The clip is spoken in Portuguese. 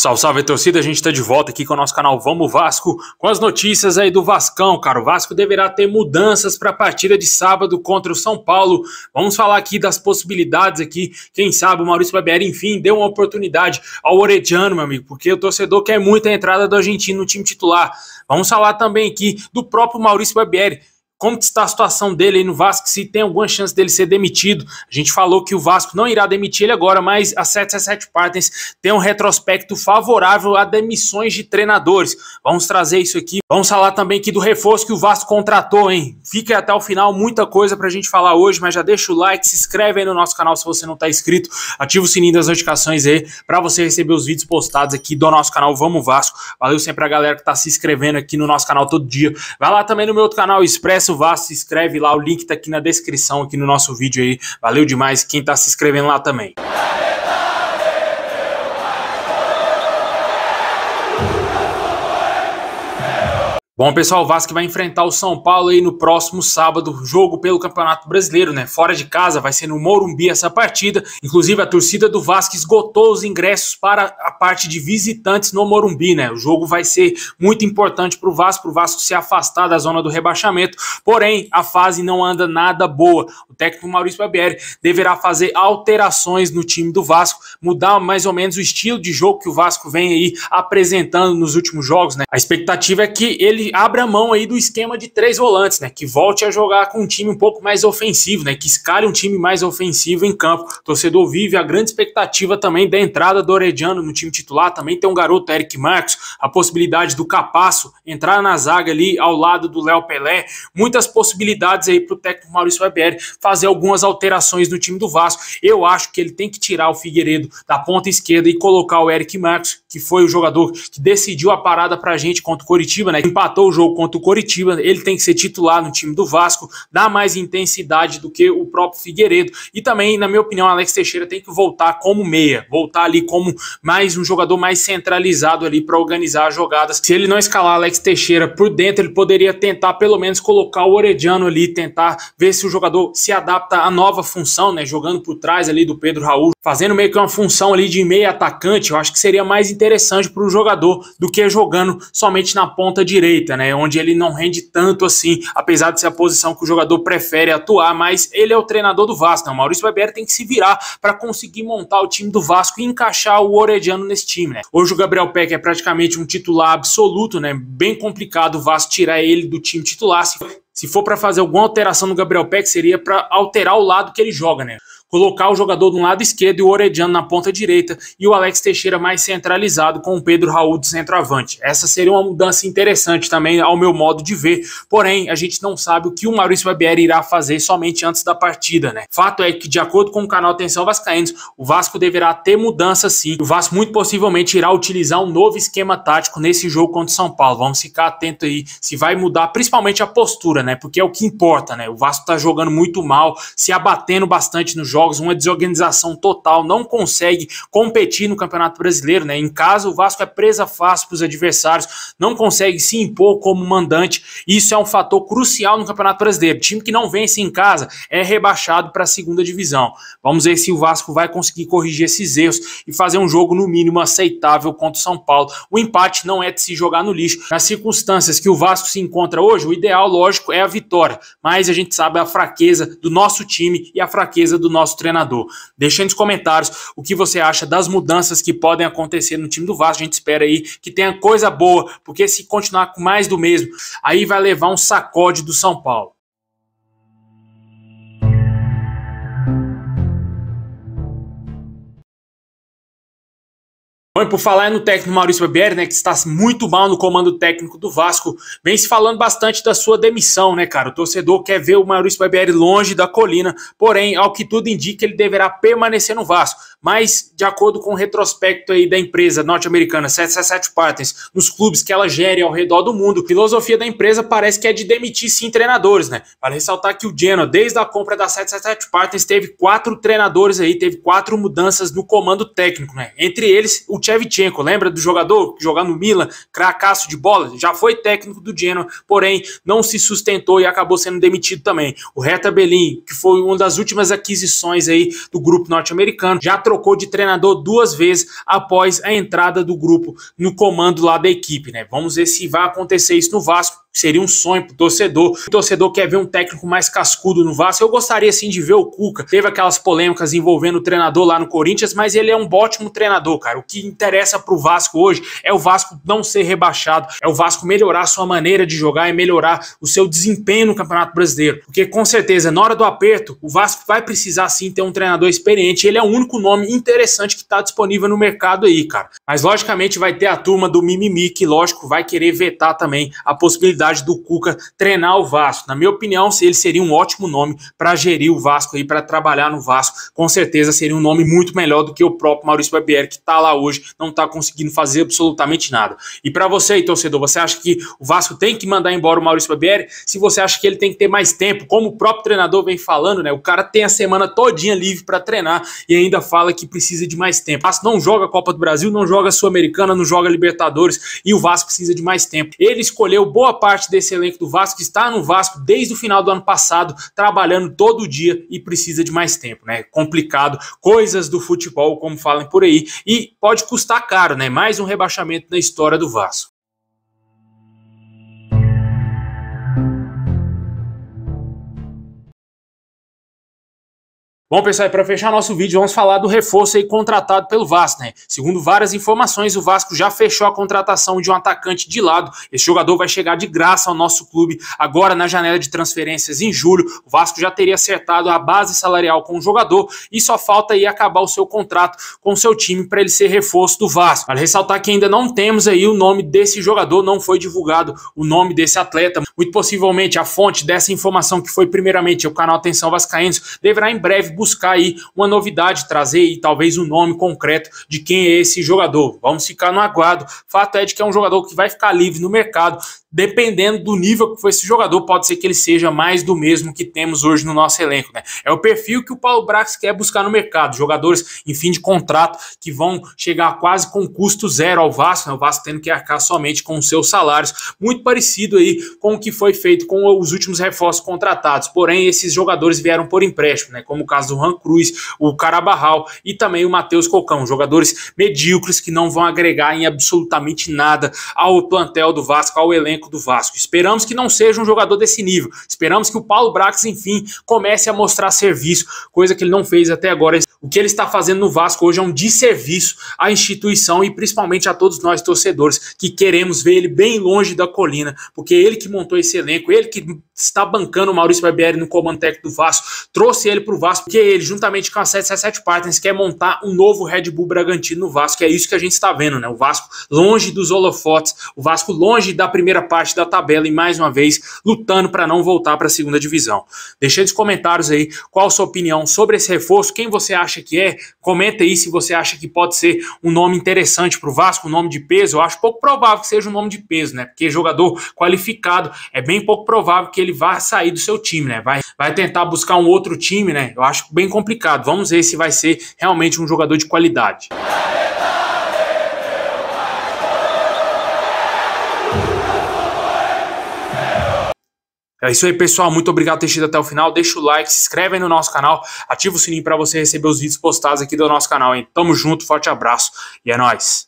Salve, salve torcida, a gente está de volta aqui com o nosso canal Vamos Vasco, com as notícias aí do Vascão, cara. O Vasco deverá ter mudanças para a partida de sábado contra o São Paulo. Vamos falar aqui das possibilidades aqui. Quem sabe o Maurício Barbieri, enfim, deu uma oportunidade ao Orediano, meu amigo, porque o torcedor quer muito a entrada do argentino no time titular. Vamos falar também aqui do próprio Maurício Barbieri como que está a situação dele aí no Vasco, se tem alguma chance dele ser demitido. A gente falou que o Vasco não irá demitir ele agora, mas a 77 Partners tem um retrospecto favorável a demissões de treinadores. Vamos trazer isso aqui. Vamos falar também aqui do reforço que o Vasco contratou, hein? Fica até o final, muita coisa pra gente falar hoje, mas já deixa o like, se inscreve aí no nosso canal se você não tá inscrito, ativa o sininho das notificações aí para você receber os vídeos postados aqui do nosso canal Vamos Vasco. Valeu sempre a galera que tá se inscrevendo aqui no nosso canal todo dia. Vai lá também no meu outro canal Expresso Começa o Vá, se inscreve lá, o link tá aqui na descrição, aqui no nosso vídeo aí. Valeu demais quem tá se inscrevendo lá também. Bom, pessoal, o Vasco vai enfrentar o São Paulo aí no próximo sábado, jogo pelo Campeonato Brasileiro, né? Fora de casa, vai ser no Morumbi essa partida. Inclusive, a torcida do Vasco esgotou os ingressos para a parte de visitantes no Morumbi, né? O jogo vai ser muito importante para o Vasco, para o Vasco se afastar da zona do rebaixamento. Porém, a fase não anda nada boa. O técnico Maurício Barbieri deverá fazer alterações no time do Vasco, mudar mais ou menos o estilo de jogo que o Vasco vem aí apresentando nos últimos jogos, né? A expectativa é que ele Tite abra mão aí do esquema de três volantes, né? Que volte a jogar com um time um pouco mais ofensivo, né? Que escale um time mais ofensivo em campo. O torcedor vive a grande expectativa também da entrada do Orediano no time titular. Também tem um garoto, Eric Marcos, a possibilidade do Capasso entrar na zaga ali ao lado do Léo Pelé. Muitas possibilidades aí para o técnico Maurício Weber fazer algumas alterações no time do Vasco. Eu acho que ele tem que tirar o Figueiredo da ponta esquerda e colocar o Eric Marcos, que foi o jogador que decidiu a parada para a gente contra o Coritiba, né? Empatou o jogo contra o Coritiba, ele tem que ser titular no time do Vasco, dá mais intensidade do que o próprio Figueiredo. E também, na minha opinião, Alex Teixeira tem que voltar como meia, voltar ali como mais um jogador mais centralizado ali para organizar as jogadas. Se ele não escalar Alex Teixeira por dentro, ele poderia tentar pelo menos colocar o Orediano ali, tentar ver se o jogador se adapta à nova função, né, jogando por trás ali do Pedro Raul, fazendo meio que uma função ali de meio atacante, eu acho que seria mais interessante para o jogador do que jogando somente na ponta direita, né? Onde ele não rende tanto assim, apesar de ser a posição que o jogador prefere atuar, mas ele é o treinador do Vasco, né? O Maurício Barbieri tem que se virar para conseguir montar o time do Vasco e encaixar o Orediano nesse time, né? Hoje o Gabriel Peck é praticamente um titular absoluto, né? Bem complicado o Vasco tirar ele do time titular. Se for para fazer alguma alteração no Gabriel Peck, seria para alterar o lado que ele joga, né? colocar o jogador do lado esquerdo e o Orediano na ponta direita e o Alex Teixeira mais centralizado com o Pedro Raul de centroavante. Essa seria uma mudança interessante também, ao meu modo de ver. Porém, a gente não sabe o que o Maurício Barbieri irá fazer somente antes da partida, né? Fato é que, de acordo com o canal Atenção Vascaínos, o Vasco deverá ter mudança sim. O Vasco muito possivelmente irá utilizar um novo esquema tático nesse jogo contra o São Paulo. Vamos ficar atento aí se vai mudar, principalmente a postura, né? Porque é o que importa, né? O Vasco tá jogando muito mal, se abatendo bastante no jogo jogos, uma desorganização total, não consegue competir no Campeonato Brasileiro, né? Em casa, o Vasco é presa fácil para os adversários, não consegue se impor como mandante. Isso é um fator crucial no Campeonato Brasileiro. Time que não vence em casa é rebaixado para a segunda divisão. Vamos ver se o Vasco vai conseguir corrigir esses erros e fazer um jogo no mínimo aceitável contra o São Paulo. O empate não é de se jogar no lixo. Nas circunstâncias que o Vasco se encontra hoje, o ideal, lógico, é a vitória, mas a gente sabe a fraqueza do nosso time e a fraqueza do nosso nosso treinador. Deixe nos comentários o que você acha das mudanças que podem acontecer no time do Vasco. A gente espera aí que tenha coisa boa, porque se continuar com mais do mesmo, aí vai levar um sacode do São Paulo. Bom, e por falar no técnico Maurício Barbieri, né, que está muito mal no comando técnico do Vasco, vem se falando bastante da sua demissão, né, cara? O torcedor quer ver o Maurício Barbieri longe da colina, porém, ao que tudo indica, ele deverá permanecer no Vasco. Mas, de acordo com o retrospecto aí da empresa norte-americana 777 Partners, nos clubes que ela gere ao redor do mundo, a filosofia da empresa parece que é de demitir sim treinadores, né? Para ressaltar que o Genoa, desde a compra da 777 Partners, teve quatro treinadores aí, teve quatro mudanças no comando técnico, né? Entre eles, o Shevchenko, lembra do jogador que jogar no Milan, cracaço de bola, já foi técnico do Genoa, porém não se sustentou e acabou sendo demitido também. O Reta Berlim, que foi uma das últimas aquisições aí do grupo norte-americano, já trocou de treinador duas vezes após a entrada do grupo no comando lá da equipe, né? Vamos ver se vai acontecer isso no Vasco Seria um sonho pro torcedor. O torcedor quer ver um técnico mais cascudo no Vasco. Eu gostaria sim de ver o Cuca. Teve aquelas polêmicas envolvendo o treinador lá no Corinthians, mas ele é um ótimo treinador, cara. O que interessa pro Vasco hoje é o Vasco não ser rebaixado, é o Vasco melhorar sua maneira de jogar e melhorar o seu desempenho no Campeonato Brasileiro. Porque com certeza, na hora do aperto, o Vasco vai precisar sim ter um treinador experiente. Ele é o único nome interessante que tá disponível no mercado aí, cara. Mas logicamente vai ter a turma do mimimi que lógico vai querer vetar também a possibilidade possibilidade do Cuca treinar o Vasco. Na minha opinião, ele seria um ótimo nome para gerir o Vasco aí, para trabalhar no Vasco. Com certeza seria um nome muito melhor do que o próprio Maurício Barbieri, que está lá hoje, não está conseguindo fazer absolutamente nada. E para você aí, torcedor, você acha que o Vasco tem que mandar embora o Maurício Barbieri? Se você acha que ele tem que ter mais tempo, como o próprio treinador vem falando, né? O cara tem a semana todinha livre para treinar e ainda fala que precisa de mais tempo. O Vasco não joga a Copa do Brasil, não joga Sul-Americana, não joga Libertadores e o Vasco precisa de mais tempo. Ele escolheu boa parte parte desse elenco do Vasco que está no Vasco desde o final do ano passado, trabalhando todo dia e precisa de mais tempo, né? Complicado, coisas do futebol, como falam por aí, e pode custar caro, né? Mais um rebaixamento na história do Vasco. Bom, pessoal, para fechar nosso vídeo, vamos falar do reforço aí contratado pelo Vasco, né? Segundo várias informações, o Vasco já fechou a contratação de um atacante de lado. Esse jogador vai chegar de graça ao nosso clube agora na janela de transferências em julho. O Vasco já teria acertado a base salarial com o jogador e só falta aí acabar o seu contrato com o seu time para ele ser reforço do Vasco. Para ressaltar que ainda não temos aí o nome desse jogador, não foi divulgado o nome desse atleta. Muito possivelmente a fonte dessa informação que foi primeiramente o canal Atenção Vascaínos deverá em breve buscar aí uma novidade, trazer aí talvez um nome concreto de quem é esse jogador. Vamos ficar no aguardo. Fato é de que é um jogador que vai ficar livre no mercado, dependendo do nível que foi esse jogador, pode ser que ele seja mais do mesmo que temos hoje no nosso elenco. Né? É o perfil que o Paulo Brax quer buscar no mercado, jogadores em fim de contrato que vão chegar quase com custo zero ao Vasco, né? o Vasco tendo que arcar somente com os seus salários, muito parecido aí com o que foi feito com os últimos reforços contratados, porém esses jogadores vieram por empréstimo, né? como o caso do Ran Cruz, o Carabarral e também o Matheus Cocão, jogadores medíocres que não vão agregar em absolutamente nada ao plantel do Vasco, ao elenco elenco do Vasco. Esperamos que não seja um jogador desse nível. Esperamos que o Paulo Brax, enfim, comece a mostrar serviço, coisa que ele não fez até agora. O que ele está fazendo no Vasco hoje é um desserviço à instituição e principalmente a todos nós torcedores que queremos ver ele bem longe da colina, porque ele que montou esse elenco, ele que está bancando o Maurício Barbieri no comando técnico do Vasco, trouxe ele para o Vasco, porque ele, juntamente com a 777 Partners, quer montar um novo Red Bull Bragantino no Vasco, que é isso que a gente está vendo, né? O Vasco longe dos holofotes, o Vasco longe da primeira parte da tabela e mais uma vez lutando para não voltar para a segunda divisão. aí nos comentários aí qual a sua opinião sobre esse reforço, quem você acha acha que é. Comenta aí se você acha que pode ser um nome interessante para o Vasco, um nome de peso. Eu acho pouco provável que seja um nome de peso, né? Porque jogador qualificado é bem pouco provável que ele vá sair do seu time, né? Vai, vai tentar buscar um outro time, né? Eu acho bem complicado. Vamos ver se vai ser realmente um jogador de qualidade. É isso aí, pessoal. Muito obrigado por ter assistido até o final. Deixa o like, se inscreve aí no nosso canal, ativa o sininho para você receber os vídeos postados aqui do nosso canal, hein? Tamo junto, forte abraço e é nóis!